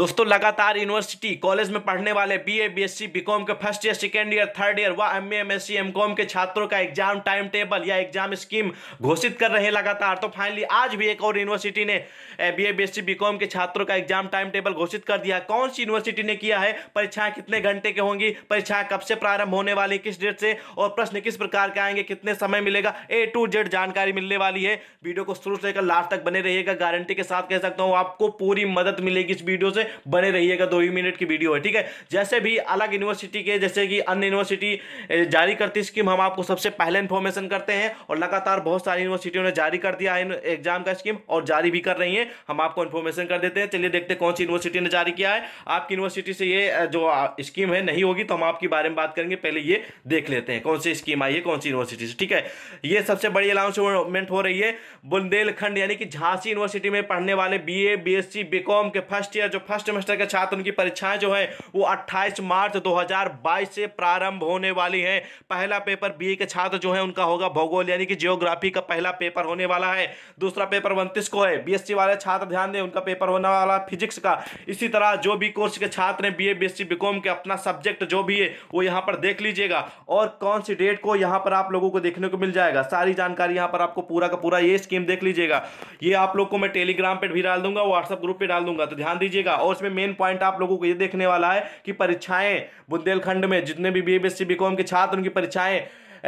दोस्तों लगातार university college में पढ़ने वाले बीए, बीएससी, बीकॉम के first year second year third year व एमए, एमएससी, एमकॉम के छात्रों का एग्जाम टाइम टेबल या एग्जाम स्कीम घोषित कर रहे हैं लगातार तो फाइनली आज भी एक और यूनिवर्सिटी ने बीए, बीएससी, बीकॉम के छात्रों का एग्जाम टाइम टेबल घोषित कर दिया कौन सी यूनिवर्सिटी ने किया है परीक्षाएं कितने घंटे की होंगी परीक्षाएं कब से प्रारंभ होने वाली किस डेट से और प्रश्न किस प्रकार के आएंगे कितने समय मिलेगा ए टू जेड जानकारी मिलने वाली है वीडियो को शुरू से लेकर लास्ट तक बने रहिएगा गारंटी के साथ कह सकता हूँ आपको पूरी मदद मिलेगी इस वीडियो से बने रहिएगा दो ही मिनट की वीडियो है ठीक है जैसे भी अलग यूनिवर्सिटी के जैसे कि अन्य यूनिवर्सिटी जारी करती स्कीम हम आपको सबसे पहले इन्फॉर्मेशन करते हैं और लगातार बहुत सारी यूनिवर्सिटियों ने जारी कर दिया है एग्जाम का स्कीम और जारी भी कर रही है हम आपको इन्फॉर्मेशन कर देते हैं चलिए देखते हैं कौन सी यूनिवर्सिटी ने जारी किया है आपकी यूनिवर्सिटी से ये जो स्कीम है नहीं होगी तो हम आपके बारे में बात करेंगे पहले ये देख लेते हैं कौन सी स्कीम आई है कौन सी यूनिवर्सिटी से ठीक है ये सबसे बड़ी अनाउंसमेंट हो रही है बुंदेलखंड यानी कि झांसी यूनिवर्सिटी में पढ़ने वाले B A B S C B com के फर्स्ट ईयर जो फर्स्ट फर्स्ट सेमेस्टर के छात्र उनकी परीक्षाएं जो है वो 28 मार्च 2022 से प्रारंभ होने वाली हैं पहला पेपर बीए के छात्र जो है उनका होगा भूगोल यानी कि जियोग्राफी का पहला पेपर होने वाला है दूसरा पेपर उनतीस को है बी वाले छात्र ध्यान दें उनका पेपर होने वाला फिजिक्स का इसी तरह जो भी कोर्स के छात्र हैं बीए बीएससी बीकॉम के अपना सब्जेक्ट जो भी है वो यहाँ पर देख लीजिएगा और कौन सी डेट को यहाँ पर आप लोगों को देखने को मिल जाएगा सारी जानकारी यहाँ पर आपको पूरा का पूरा ये स्कीम देख लीजिएगा ये आप लोग को मैं टेलीग्राम पर भी डाल दूंगा व्हाट्सअप ग्रुप पर डाल दूंगा तो ध्यान दीजिएगा और उसमें मेन पॉइंट आप लोगों को ये देखने वाला है कि परीक्षाएं बुंदेलखंड में जितने भी बीएससी बीकॉम के छात्र उनकी परीक्षाएं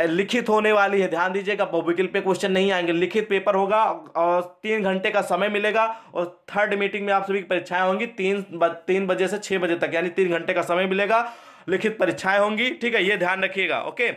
लिखित होने वाली है ध्यान दीजिएगा भूविकल पे क्वेश्चन नहीं आएंगे लिखित पेपर होगा और तीन घंटे का समय मिलेगा और थर्ड मीटिंग में आप सभी की परीक्षाएं होंगी तीन तीन बजे से छः बजे तक यानी तीन घंटे का समय मिलेगा लिखित परीक्षाएं होंगी ठीक है ये ध्यान रखिएगा ओके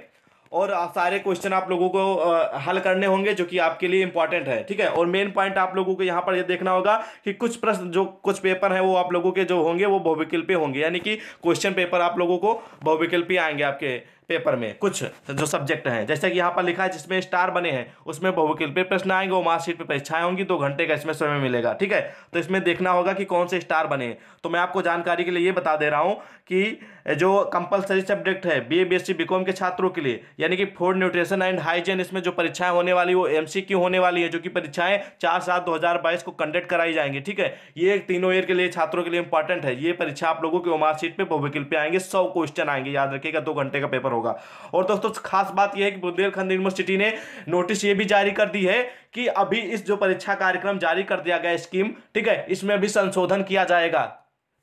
और सारे क्वेश्चन आप लोगों को हल करने होंगे जो कि आपके लिए इंपॉर्टेंट है ठीक है और मेन पॉइंट आप लोगों को यहाँ पर ये देखना होगा कि कुछ प्रश्न जो कुछ पेपर हैं वो आप लोगों के जो होंगे वो बहुविकल्पी होंगे यानी कि क्वेश्चन पेपर आप लोगों को बहुविकल्पी आएंगे आपके पेपर में कुछ जो सब्जेक्ट हैं जैसे कि यहाँ पर लिखा है जिसमें स्टार बने हैं उसमें बहुविकल्पी प्रश्न आएंगे वो मार्कशीट पर परीक्षाएं होंगी दो तो घंटे का इसमें समय मिलेगा ठीक है तो इसमें देखना होगा कि कौन से स्टार बने तो मैं आपको जानकारी के लिए ये बता दे रहा हूँ कि जो कंपलसरी सब्जेक्ट है बी ए बी एस के छात्रों के लिए यानी कि फूड न्यूट्रिशन एंड हाइजीन इसमें जो परीक्षाएं होने वाली वो एम होने वाली है जो कि परीक्षाएं चार सात दो को कंडक्ट कराई जाएंगी ठीक है ये तीनों ईयर के लिए छात्रों के लिए इंपॉर्टेंट है ये परीक्षा आप लोगों की उमार पर भोविकल पे आएंगे सौ क्वेश्चन आएंगे याद रखिएगा दो घंटे का पेपर होगा और दोस्तों खास बात यह है कि बुंदेलखंड यूनिवर्सिटी ने नोटिस ये भी जारी कर दी है कि अभी इस जो परीक्षा कार्यक्रम जारी कर दिया गया स्कीम ठीक है इसमें अभी संशोधन किया जाएगा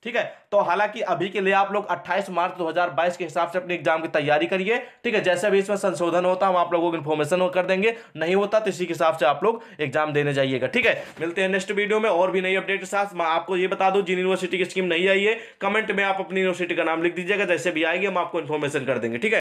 ठीक है तो हालांकि अभी के लिए आप लोग 28 मार्च 2022 के हिसाब से अपनी एग्जाम की तैयारी करिए ठीक है जैसे भी इसमें संशोधन होता है हम आप लोगों को इन्फॉर्मेशन कर देंगे नहीं होता तो इसी के हिसाब से आप लोग एग्जाम देने जाइएगा ठीक है मिलते हैं नेक्स्ट वीडियो में और भी नई अपडेट के साथ मैं आपको ये बता दूँ जिन यूनिवर्सिटी की स्कीम नहीं आई है कमेंट में आप अपनी यूनिवर्सिटी का नाम लिख दीजिएगा जैसे भी आएगी हम आपको इन्फॉर्मेशन कर देंगे ठीक है